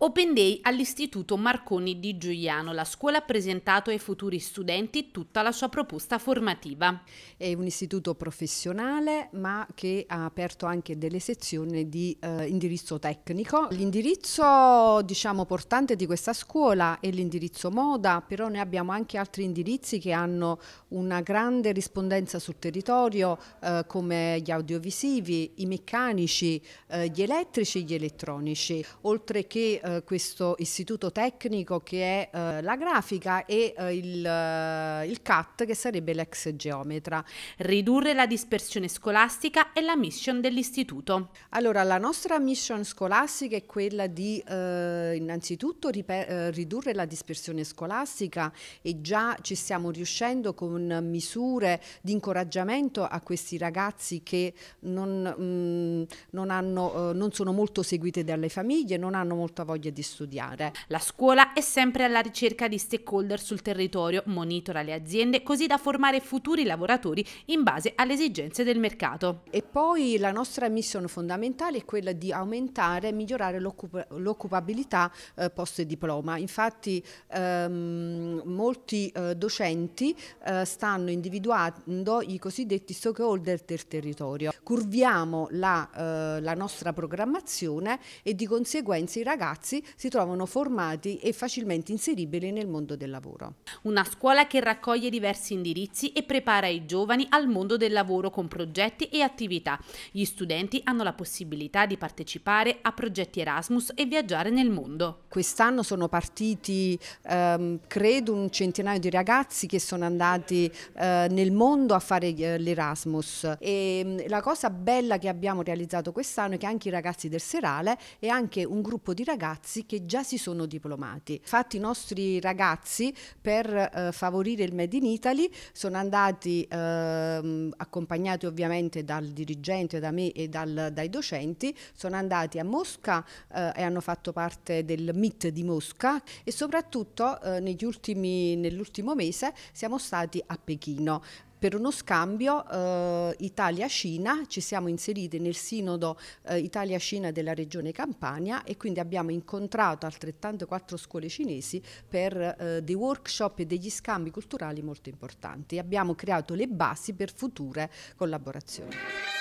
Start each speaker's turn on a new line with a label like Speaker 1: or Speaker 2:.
Speaker 1: Open Day all'Istituto Marconi di Giuliano. La scuola ha presentato ai futuri
Speaker 2: studenti tutta la sua proposta formativa. È un istituto professionale ma che ha aperto anche delle sezioni di eh, indirizzo tecnico. L'indirizzo diciamo portante di questa scuola è l'indirizzo moda, però ne abbiamo anche altri indirizzi che hanno una grande rispondenza sul territorio eh, come gli audiovisivi, i meccanici, eh, gli elettrici e gli elettronici, oltre che eh, eh, questo istituto tecnico che è eh, la grafica e eh, il, eh, il CAT che sarebbe l'ex geometra. Ridurre la dispersione scolastica è la mission dell'istituto. Allora, la nostra mission scolastica è quella di eh, innanzitutto ridurre la dispersione scolastica e già ci stiamo riuscendo con misure di incoraggiamento a questi ragazzi che non, mh, mm, non, hanno, non sono molto seguite dalle famiglie, non hanno molta voglia voglia di studiare. La
Speaker 1: scuola è sempre alla ricerca di stakeholder sul territorio, monitora le aziende così da formare futuri lavoratori in base alle esigenze del mercato.
Speaker 2: E poi la nostra missione fondamentale è quella di aumentare e migliorare l'occupabilità eh, post diploma. Infatti ehm, molti eh, docenti eh, stanno individuando i cosiddetti stakeholder del territorio. Curviamo la, eh, la nostra programmazione e di conseguenza i ragazzi ragazzi si trovano formati e facilmente inseribili nel mondo del lavoro.
Speaker 1: Una scuola che raccoglie diversi indirizzi e prepara i giovani al mondo del lavoro con progetti e attività. Gli studenti hanno la possibilità di partecipare a progetti Erasmus e viaggiare
Speaker 2: nel mondo. Quest'anno sono partiti, ehm, credo, un centinaio di ragazzi che sono andati eh, nel mondo a fare eh, l'Erasmus. E mm, la cosa bella che abbiamo realizzato quest'anno è che anche i ragazzi del serale e anche un gruppo di ragazzi ragazzi che già si sono diplomati. Infatti i nostri ragazzi per eh, favorire il Made in Italy sono andati eh, accompagnati ovviamente dal dirigente, da me e dal, dai docenti, sono andati a Mosca eh, e hanno fatto parte del MIT di Mosca e soprattutto eh, nell'ultimo mese siamo stati a Pechino per uno scambio eh, Italia-Cina, ci siamo inseriti nel sinodo eh, Italia-Cina della regione Campania e quindi abbiamo incontrato altrettante quattro scuole cinesi per eh, dei workshop e degli scambi culturali molto importanti. Abbiamo creato le basi per future collaborazioni.